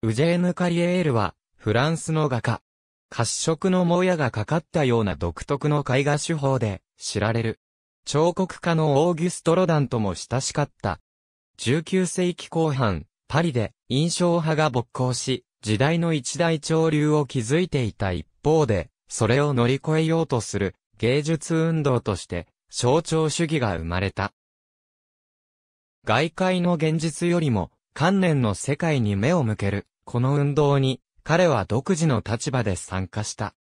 ウジェーヌ・カリエールは、フランスの画家。褐色のモヤがかかったような独特の絵画手法で知られる。彫刻家のオーギュスト・ロダンとも親しかった。19世紀後半、パリで印象派が勃興し、時代の一大潮流を築いていた一方で、それを乗り越えようとする芸術運動として象徴主義が生まれた。外界の現実よりも観念の世界に目を向けるこの運動に、彼は独自の立場で参加した。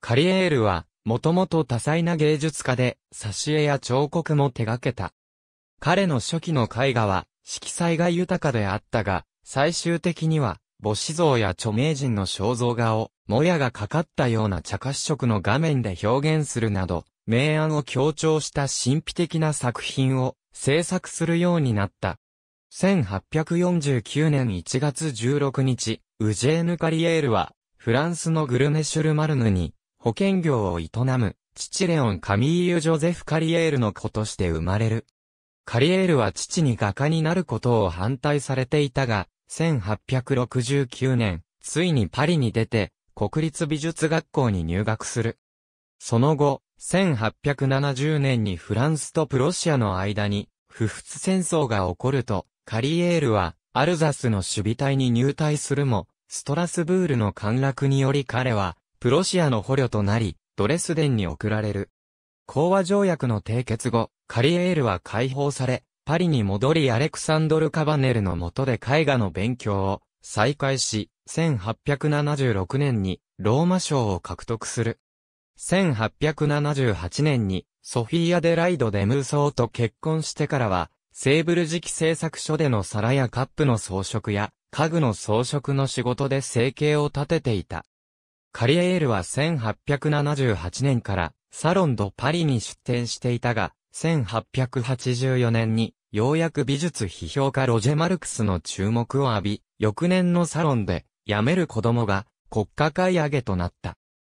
カリエールは、もともと多彩な芸術家で、挿絵や彫刻も手掛けた。彼の初期の絵画は、色彩が豊かであったが、最終的には、母子像や著名人の肖像画を、もやがかかったような茶褐色の画面で表現するなど、明暗を強調した神秘的な作品を制作するようになった。1849年1月16日、ウジェーヌ・カリエールは、フランスのグルメシュル・マルヌに、保険業を営む、父レオン・カミーユ・ジョゼフ・カリエールの子として生まれる。カリエールは父に画家になることを反対されていたが、1869年、ついにパリに出て、国立美術学校に入学する。その後、1870年にフランスとプロシアの間に、不仏戦争が起こると、カリエールは、アルザスの守備隊に入隊するも、ストラスブールの陥落により彼は、プロシアの捕虜となり、ドレスデンに送られる。講和条約の締結後、カリエールは解放され、パリに戻りアレクサンドル・カバネルの下で絵画の勉強を再開し、1876年にローマ賞を獲得する。1878年にソフィア・デ・ライド・デ・ムーソーと結婚してからは、セーブル磁器製作所での皿やカップの装飾や家具の装飾の仕事で生計を立てていた。カリエールは1878年からサロンドパリに出展していたが、1884年にようやく美術批評家ロジェ・マルクスの注目を浴び、翌年のサロンで辞める子供が国家買い上げとなった。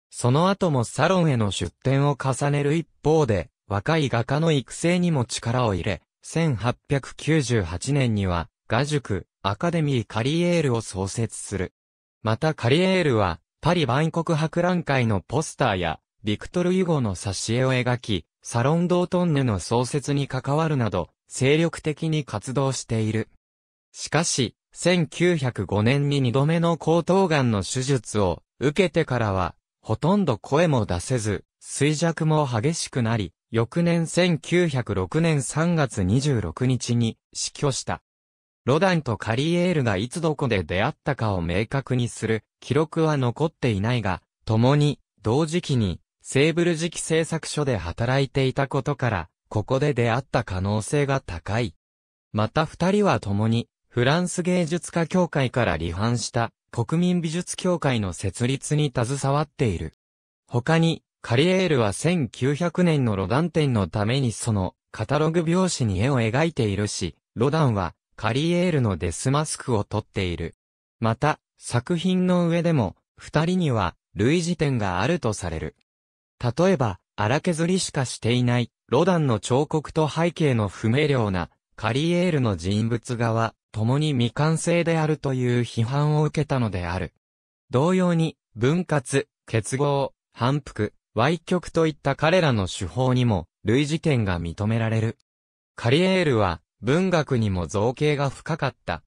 その後もサロンへの出展を重ねる一方で、若い画家の育成にも力を入れ、1898年には、画塾、アカデミーカリエールを創設する。またカリエールは、パリ万国博覧会のポスターや、ビクトル・ユゴの挿絵を描き、サロン・ドートンヌの創設に関わるなど、精力的に活動している。しかし、1905年に2度目の高頭がの手術を受けてからは、ほとんど声も出せず、衰弱も激しくなり、翌年1906年3月26日に死去した。ロダンとカリエールがいつどこで出会ったかを明確にする記録は残っていないが、共に同時期にセーブル時期製作所で働いていたことから、ここで出会った可能性が高い。また二人は共にフランス芸術家協会から離反した国民美術協会の設立に携わっている。他にカリエールは1900年のロダン展のためにそのカタログ表紙に絵を描いているし、ロダンはカリエールのデスマスクを取っている。また、作品の上でも、二人には類似点があるとされる。例えば、荒削りしかしていない、ロダンの彫刻と背景の不明瞭な、カリエールの人物画は、共に未完成であるという批判を受けたのである。同様に、分割、結合、反復、歪曲といった彼らの手法にも、類似点が認められる。カリエールは、文学にも造形が深かった。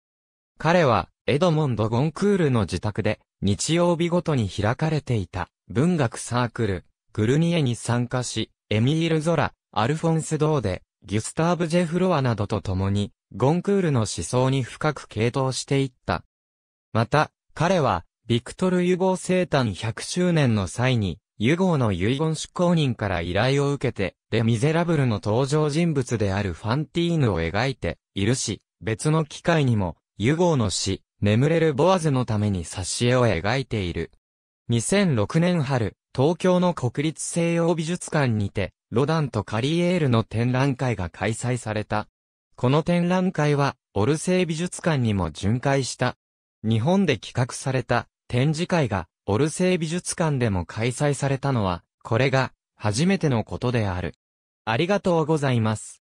彼は、エドモンド・ゴンクールの自宅で、日曜日ごとに開かれていた、文学サークル、グルニエに参加し、エミール・ゾラ、アルフォンス・ドーデ、ギュスターブ・ジェフロアなどと共に、ゴンクールの思想に深く傾倒していった。また、彼は、ビクトル・ユゴー生誕100周年の際に、ユゴーの遺言執行人から依頼を受けて、レ・ミゼラブルの登場人物であるファンティーヌを描いているし、別の機会にも、ユゴーの死、眠れるボアズのために挿絵を描いている。2006年春、東京の国立西洋美術館にて、ロダンとカリエールの展覧会が開催された。この展覧会は、オルセイ美術館にも巡回した。日本で企画された展示会がオルセー美術館でも開催されたのは、これが初めてのことである。ありがとうございます。